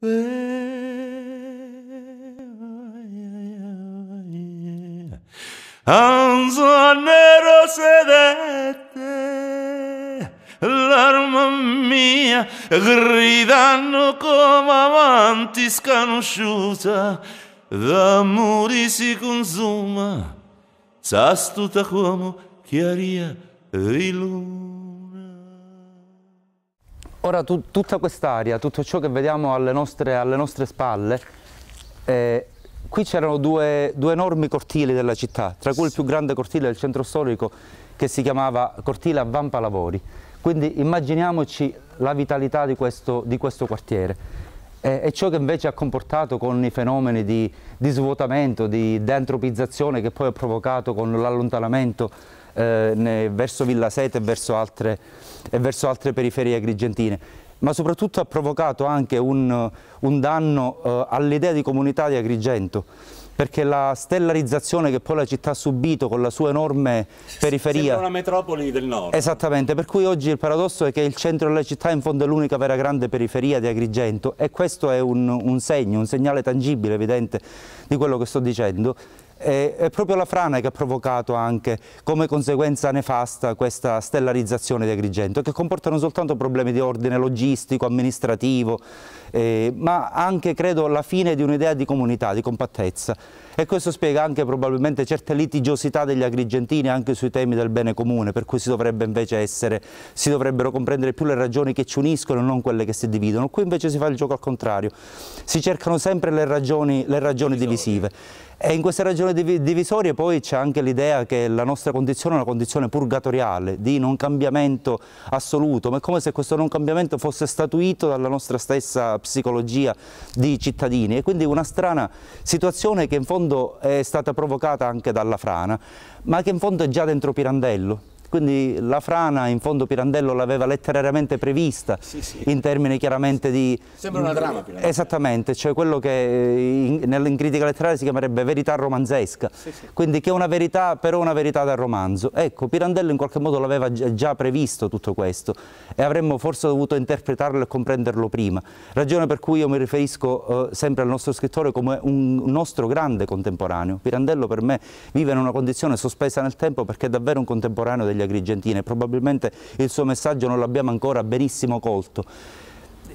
Anzonero sedette, l'arma mia, gridano come amanti sconosciuta, d'amori si consuma, s'astuta come chiaria di luce. Ora tu, tutta quest'area, tutto ciò che vediamo alle nostre, alle nostre spalle, eh, qui c'erano due, due, enormi cortili della città, tra cui il più grande cortile del centro storico che si chiamava Cortile a Vampa Lavori. Quindi immaginiamoci la vitalità di questo, di questo quartiere eh, è ciò che invece ha comportato con i fenomeni di, di svuotamento, di dentropizzazione che poi ha provocato con l'allontanamento eh, verso Villa Sete e verso altre, e verso altre periferie agrigentine ma soprattutto ha provocato anche un, un danno eh, all'idea di comunità di Agrigento perché la stellarizzazione che poi la città ha subito con la sua enorme periferia... Sembra una metropoli del nord. Esattamente, per cui oggi il paradosso è che il centro della città in fondo è l'unica vera grande periferia di Agrigento e questo è un, un segno, un segnale tangibile, evidente di quello che sto dicendo è proprio la frana che ha provocato anche come conseguenza nefasta questa stellarizzazione di Agrigento che comporta non soltanto problemi di ordine logistico, amministrativo eh, ma anche credo la fine di un'idea di comunità, di compattezza e questo spiega anche probabilmente certe litigiosità degli agrigentini anche sui temi del bene comune per cui si dovrebbe invece essere, si dovrebbero comprendere più le ragioni che ci uniscono e non quelle che si dividono qui invece si fa il gioco al contrario si cercano sempre le ragioni, le ragioni divisive e in queste ragioni divisorie poi c'è anche l'idea che la nostra condizione è una condizione purgatoriale, di non cambiamento assoluto, ma è come se questo non cambiamento fosse statuito dalla nostra stessa psicologia di cittadini e quindi una strana situazione che in fondo è stata provocata anche dalla frana, ma che in fondo è già dentro Pirandello. Quindi la frana in fondo Pirandello l'aveva letterariamente prevista sì, sì. in termini chiaramente di... Sembra una trama Pirandello. Esattamente, cioè quello che eh, in, in critica letteraria si chiamerebbe verità romanzesca, sì, quindi che è una verità però una verità del romanzo. Ecco, Pirandello in qualche modo l'aveva già previsto tutto questo e avremmo forse dovuto interpretarlo e comprenderlo prima, ragione per cui io mi riferisco eh, sempre al nostro scrittore come un nostro grande contemporaneo. Pirandello per me vive in una condizione sospesa nel tempo perché è davvero un contemporaneo degli agli agrigentini, probabilmente il suo messaggio non l'abbiamo ancora benissimo colto.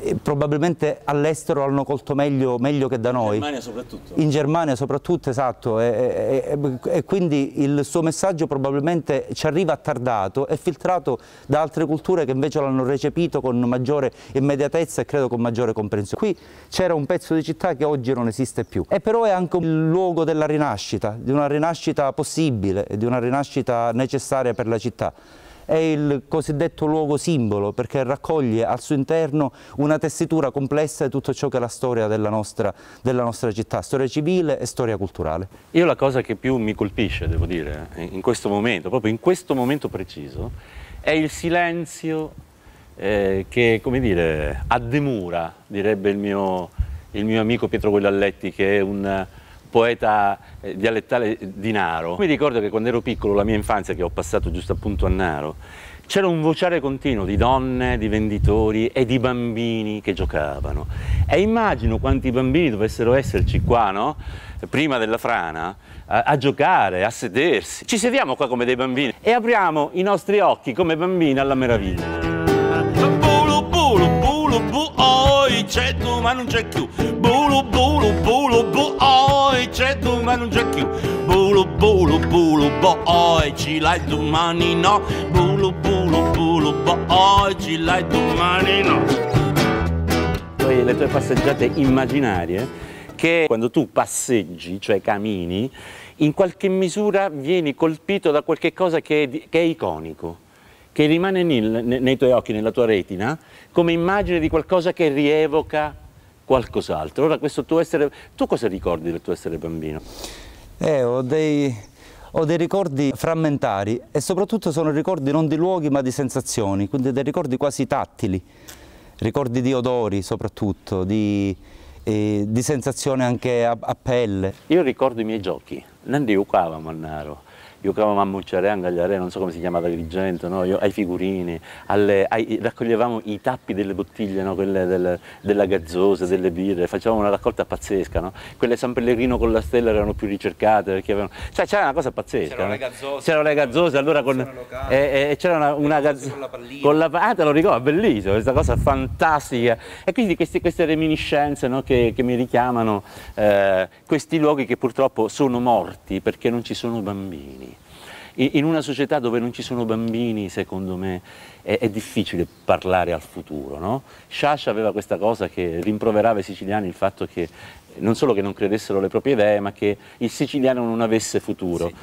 Eh, probabilmente all'estero l'hanno colto meglio, meglio, che da noi. In Germania soprattutto. In Germania soprattutto, esatto. E, e, e, quindi il suo messaggio probabilmente ci arriva tardato è filtrato da altre culture che invece l'hanno recepito con maggiore immediatezza e credo con maggiore comprensione. Qui c'era un pezzo di città che oggi non esiste più. E però è anche un luogo della rinascita, di una rinascita possibile, di una rinascita necessaria per la città è il cosiddetto luogo simbolo perché raccoglie al suo interno una tessitura complessa di tutto ciò che è la storia della nostra, della nostra città, storia civile e storia culturale. Io la cosa che più mi colpisce, devo dire, eh, in questo momento, proprio in questo momento preciso, è il silenzio eh, che, come dire, addemura, direbbe il mio, il mio amico Pietro Guidalletti, che è un poeta eh, dialettale di Naro. Mi ricordo che quando ero piccolo, la mia infanzia che ho passato giusto appunto a Naro, c'era un vociare continuo di donne, di venditori e di bambini che giocavano. E immagino quanti bambini dovessero esserci qua, no? prima della frana, a, a, giocare, a sedersi. Ci sediamo qua come dei bambini e apriamo i nostri occhi come bambini alla meraviglia. oi c'è tu ma non c'è più bulu bulu bulu bu oi c'è tu ma non c'è più bulu bulu bulu bo oi ci l'hai domani no bulu bulu bulu bo oi ci l'hai domani no le tue passeggiate immaginarie che quando tu passeggi, cioè camini in qualche misura vieni colpito da qualche cosa che è, che è iconico che rimane nel, nei tuoi occhi, nella tua retina, come immagine di qualcosa che rievoca qualcos'altro. Ora questo tuo essere... Tu cosa ricordi del tuo essere bambino? Eh, ho dei, ho dei ricordi frammentari e soprattutto sono ricordi non di luoghi ma di sensazioni, quindi dei ricordi quasi tattili, ricordi di odori soprattutto, di, eh, di sensazione anche a, a, pelle. Io ricordo i miei giochi, non li ucavamo Mannaro io giocavamo a Mucciare, a Gagliare, non so come si chiamava Agrigento, no? Io, ai figurini, alle, ai, raccoglievamo i tappi delle bottiglie, no? quelle del, della gazzosa, delle birre, facevamo una raccolta pazzesca, no? quelle San Pellegrino con la stella erano più ricercate, perché avevano... cioè c'era una cosa pazzesca. C'erano le gazzose. C'erano le gazzose, allora con... E, c'era una, una gazzosa con la pallina. Con la... Ah te lo ricordo, bellissimo, questa cosa fantastica. E quindi questi, queste reminiscenze che, che, mi richiamano eh, questi luoghi che purtroppo sono morti perché non ci sono bambini in una società dove non ci sono bambini, secondo me, è, è difficile parlare al futuro. No? Sciascia aveva questa cosa che rimproverava i siciliani il fatto che non solo che non credessero alle proprie idee, ma che il siciliano non avesse futuro. Sì.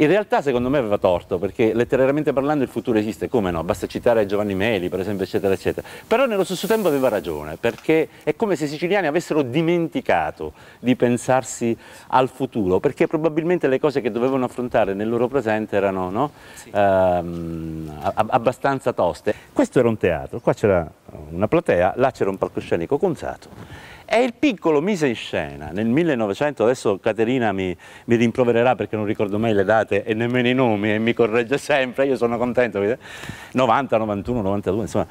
In realtà secondo me aveva torto, perché letteralmente parlando il futuro esiste, come no? Basta citare Giovanni Meli, per esempio, eccetera, eccetera. Però nello stesso tempo aveva ragione, perché è come se i siciliani avessero dimenticato di pensarsi al futuro, perché probabilmente le cose che dovevano affrontare nel loro presente erano no? sì. ehm, abbastanza toste. Questo era un teatro, qua c'era una platea, là c'era un palcoscenico conzato e il piccolo mise in scena nel 1900, adesso Caterina mi, mi, rimprovererà perché non ricordo mai le date e nemmeno i nomi e mi corregge sempre, io sono contento, 90, 91, 92, insomma.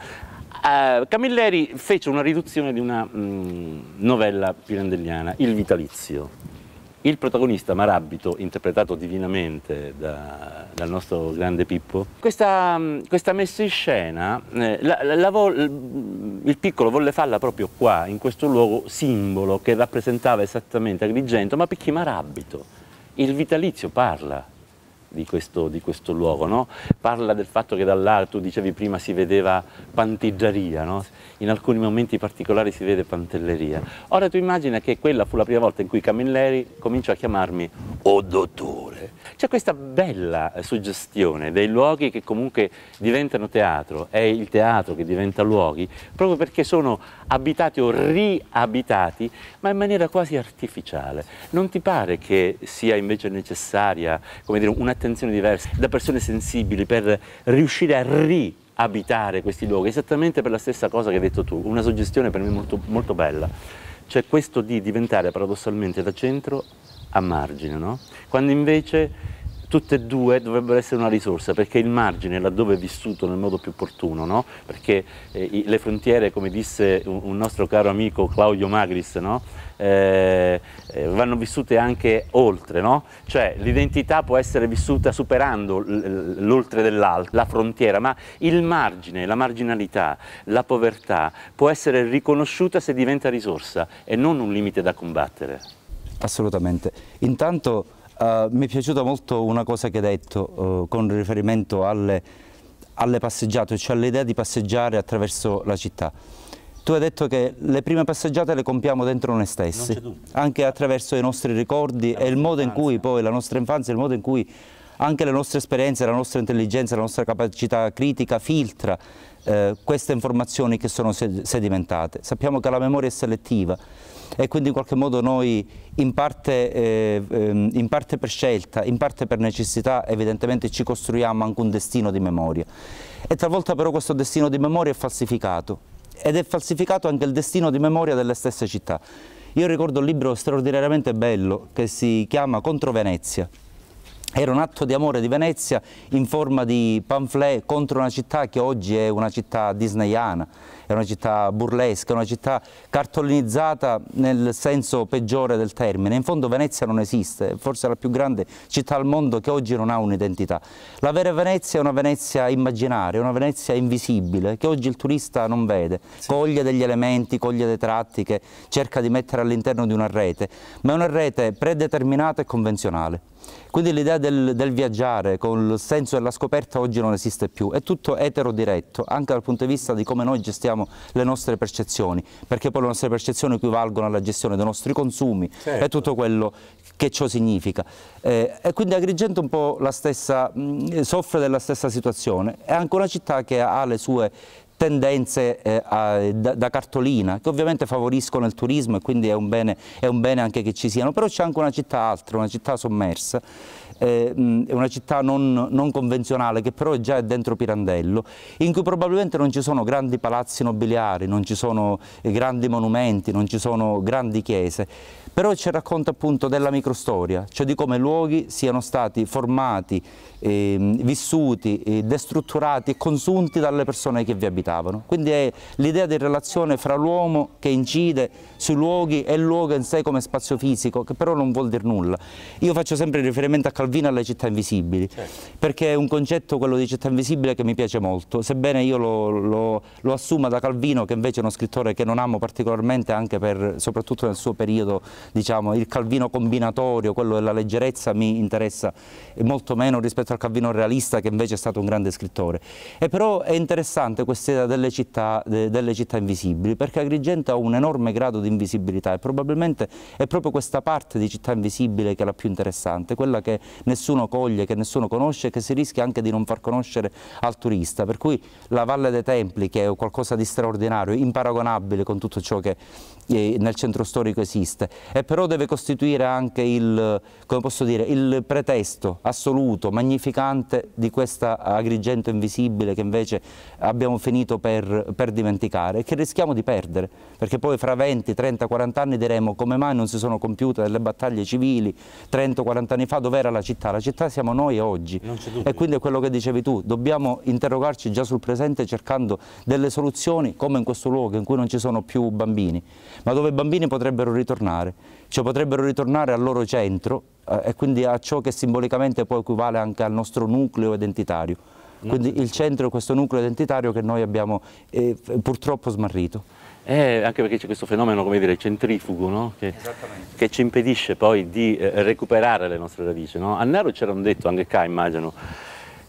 Uh, Camilleri fece una riduzione di una mh, mm, novella pirandelliana, Il Vitalizio, il protagonista Marabito, interpretato divinamente da, dal nostro grande Pippo, questa, mm, questa messa in scena, eh, la, la, la, mm, il piccolo volle farla proprio qua, in questo luogo simbolo che rappresentava esattamente Agrigento, ma perché Marabito, il vitalizio parla, di questo, di questo luogo. No? Parla del fatto che dall'alto, dicevi prima, si vedeva pantiggiaria, no? in alcuni momenti particolari si vede pantelleria. Ora tu immagina che quella fu la prima volta in cui Camilleri cominciò a chiamarmi O oh, dottore. C'è questa bella eh, suggestione dei luoghi che comunque diventano teatro, è il teatro che diventa luoghi, proprio perché sono abitati o riabitati, ma in maniera quasi artificiale. Non ti pare che sia invece necessaria come dire, un'attenzione attenzioni diverse da persone sensibili per riuscire a riabitare questi luoghi, esattamente per la stessa cosa che hai detto tu, una suggestione per me molto, molto bella, cioè questo di diventare paradossalmente da centro a margine, no? quando invece tutte e due dovrebbero essere una risorsa perché il margine laddove è vissuto nel modo più opportuno, no? perché eh, le frontiere, come disse un, un, nostro caro amico Claudio Magris, no? eh, eh vanno vissute anche oltre, no? cioè l'identità può essere vissuta superando l'oltre dell'altro, la frontiera, ma il margine, la marginalità, la povertà può essere riconosciuta se diventa risorsa e non un limite da combattere. Assolutamente. Intanto eh, mi è piaciuta molto una cosa che hai detto uh, con riferimento alle, alle passeggiate, cioè all'idea di passeggiare attraverso la città. Tu hai detto che le prime passeggiate le compiamo dentro noi stessi, anche attraverso i nostri ricordi la e il modo in cui poi la nostra infanzia, il modo in cui anche le nostre esperienze, la nostra intelligenza, la nostra capacità critica filtra eh, queste informazioni che sono sedimentate. Sappiamo che la memoria è selettiva, e quindi in qualche modo noi in parte, eh, ehm, in parte per scelta, in parte per necessità evidentemente ci costruiamo anche un destino di memoria e talvolta però questo destino di memoria è falsificato ed è falsificato anche il destino di memoria delle stesse città. Io ricordo un libro straordinariamente bello che si chiama Contro Venezia, era un atto di amore di Venezia in forma di pamphlet contro una città che oggi è una città disneyana, è una città burlesca, è una città cartolinizzata nel senso peggiore del termine. In fondo Venezia non esiste, forse è la più grande città al mondo che oggi non ha un'identità. La vera Venezia è una Venezia immaginaria, una Venezia invisibile, che oggi il turista non vede, sì. coglie degli elementi, coglie dei tratti che cerca di mettere all'interno di una rete, ma è una rete predeterminata e convenzionale. Quindi l'idea del, del, viaggiare con il senso della scoperta oggi non esiste più, è tutto etero-diretto, anche dal punto di vista di come noi gestiamo le nostre percezioni, perché poi le nostre percezioni equivalgono alla gestione dei nostri consumi certo. e tutto quello che ciò significa. Eh, e quindi Agrigento un po' stessa, mh, mm, soffre della stessa situazione, è anche una città che ha le sue tendenze eh, a, da, da, cartolina che ovviamente favoriscono il turismo e quindi è un bene, è un bene anche che ci siano, però c'è anche una città altra, una città sommersa, eh, una città non, non, convenzionale che però già è dentro Pirandello, in cui probabilmente non ci sono grandi palazzi nobiliari, non ci sono eh, grandi monumenti, non ci sono grandi chiese, però ci racconta appunto della microstoria, cioè di come luoghi siano stati formati, eh, vissuti, eh, destrutturati e consunti dalle persone che vi abitavano. Quindi è l'idea di relazione fra l'uomo che incide sui luoghi e il luogo in sé come spazio fisico, che però non vuol dire nulla. Io faccio sempre riferimento a Calvino e alle città invisibili, certo. perché è un concetto, quello di città invisibile, che mi piace molto, sebbene io lo, lo, lo assuma da Calvino, che invece è uno scrittore che non amo particolarmente, anche per, soprattutto nel suo periodo diciamo, il calvino combinatorio, quello della leggerezza mi interessa molto meno rispetto al calvino realista che invece è stato un grande scrittore. E però è interessante questa idea delle città, de, delle città invisibili perché Agrigento ha un enorme grado di invisibilità e probabilmente è proprio questa parte di città invisibile che è la più interessante, quella che nessuno coglie, che nessuno conosce e che si rischia anche di non far conoscere al turista. Per cui la Valle dei Templi, che è qualcosa di straordinario, imparagonabile con tutto ciò che eh, nel centro storico esiste, e eh, però deve costituire anche il, dire, il pretesto assoluto, magnificante di questa Agrigento invisibile che invece abbiamo finito per, per dimenticare e che rischiamo di perdere, perché poi fra 20, 30, 40 anni diremo come mai non si sono compiute delle battaglie civili 30, 40 anni fa, dov'era la città? La città siamo noi oggi e quindi è quello che dicevi tu, dobbiamo interrogarci già sul presente cercando delle soluzioni come in questo luogo in cui non ci sono più bambini, ma dove i bambini potrebbero ritornare cioè potrebbero ritornare al loro centro eh, e quindi a ciò che simbolicamente poi equivale anche al nostro nucleo identitario. Quindi certo. il centro questo nucleo identitario che noi abbiamo eh, purtroppo smarrito. Eh, anche perché c'è questo fenomeno, come dire, centrifugo, no? che, che, ci impedisce poi di eh, recuperare le nostre radici. No? A Nero c'era un detto, anche qua immagino,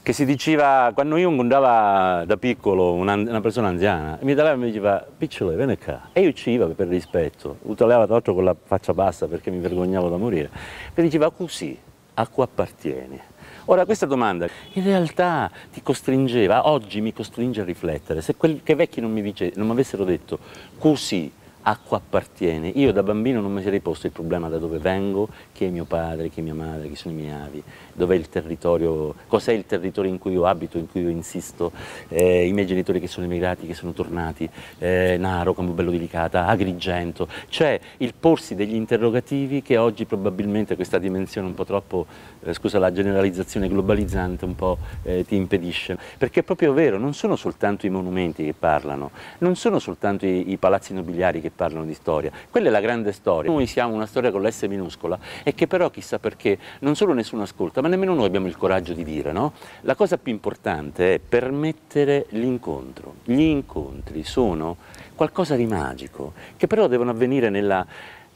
che si diceva, quando io andavo da piccolo, una, una persona anziana, mi tagliava e mi diceva, picciolo, vieni qua. E io usciva per rispetto, tagliava tra l'altro con la faccia bassa perché mi vergognavo da morire. Mi diceva, così, a cui appartieni? Ora questa domanda in realtà ti costringeva, oggi mi costringe a riflettere, se quel che vecchi non mi, dice, non mi avessero detto così a acqua appartiene. Io da bambino non mi sarei posto il problema da dove vengo, chi è mio padre, chi è mia madre, chi sono i miei avi dov'è il territorio, cos'è il territorio in cui io abito, in cui io insisto, eh, i miei genitori che sono emigrati, che sono tornati, eh, Naro, Campobello di Licata, Agrigento, c'è cioè, il porsi degli interrogativi che oggi probabilmente questa dimensione un po' troppo, eh, scusa la generalizzazione globalizzante un po' eh, ti impedisce, perché è proprio vero, non sono soltanto i monumenti che parlano, non sono soltanto i, i palazzi nobiliari che parlano di storia, quella è la grande storia, noi siamo una storia con l'S minuscola e che però chissà perché non solo nessuno ascolta, ma ma nemmeno noi abbiamo il coraggio di dire, no? La cosa più importante è permettere l'incontro. Gli incontri sono qualcosa di magico, che però devono avvenire nella,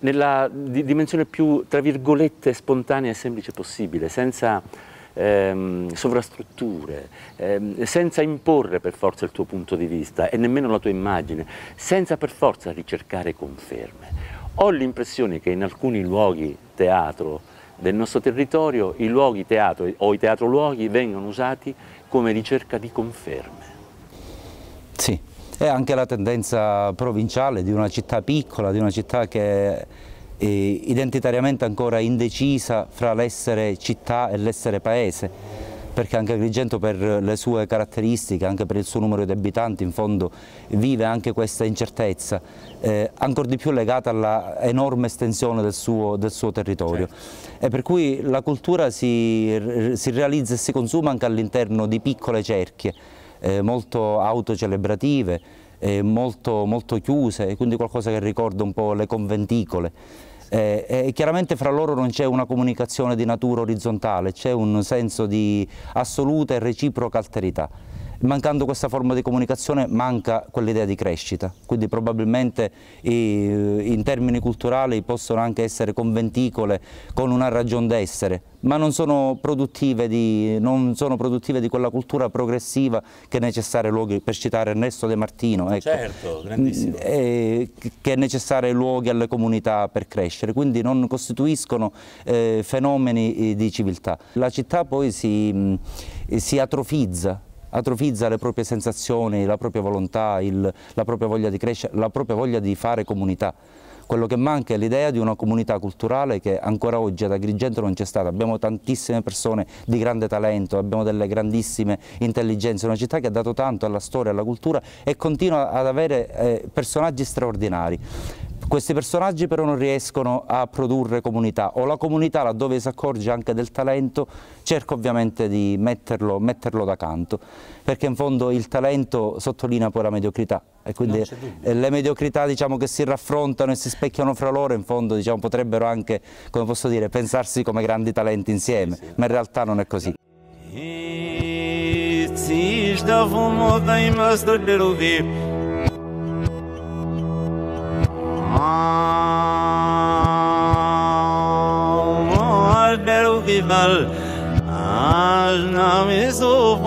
nella di dimensione più, tra virgolette, spontanea e semplice possibile, senza ehm, sovrastrutture, ehm, senza imporre per forza il tuo punto di vista e nemmeno la tua immagine, senza per forza ricercare conferme. Ho l'impressione che in alcuni luoghi, teatro, del nostro territorio i luoghi teatro o i teatro luoghi vengono usati come ricerca di conferme. Sì, è anche la tendenza provinciale di una città piccola, di una città che è eh, identitariamente ancora indecisa fra l'essere città e l'essere paese perché anche Agrigento per le sue caratteristiche, anche per il suo numero di abitanti in fondo vive anche questa incertezza, eh, ancora di più legata all'enorme estensione del suo, del suo territorio. Certo. E per cui la cultura si, si realizza e si consuma anche all'interno di piccole cerchie, eh, molto autocelebrative, eh, molto, molto chiuse, quindi qualcosa che ricorda un po' le conventicole eh, e chiaramente fra loro non c'è una comunicazione di natura orizzontale, c'è un senso di assoluta e reciproca alterità mancando questa forma di comunicazione manca quell'idea di crescita, quindi probabilmente in termini culturali possono anche essere conventicole con una ragione d'essere, ma non sono, di, non sono, produttive di, quella cultura progressiva che è necessaria luoghi, per citare Ernesto De Martino, ecco, certo, mm, eh, che è necessaria luoghi alle comunità per crescere, quindi non costituiscono eh, fenomeni eh, di civiltà. La città poi si, mm, si atrofizza atrofizza le proprie sensazioni, la propria volontà, il, la propria voglia di crescere, la propria voglia di fare comunità. Quello che manca è l'idea di una comunità culturale che ancora oggi ad Agrigento non c'è stata. Abbiamo tantissime persone di grande talento, abbiamo delle grandissime intelligenze, una città che ha dato tanto alla storia, alla cultura e continua ad avere eh, personaggi straordinari. Questi personaggi però non riescono a produrre comunità o la comunità laddove si accorge anche del talento cerca ovviamente di metterlo, metterlo da canto perché in fondo il talento sottolinea poi la mediocrità e quindi le mediocrità diciamo, che si raffrontano e si specchiano fra loro in fondo diciamo, potrebbero anche come dire, pensarsi come grandi talenti insieme sì, sì. ma in realtà non è così. vival, a jamais au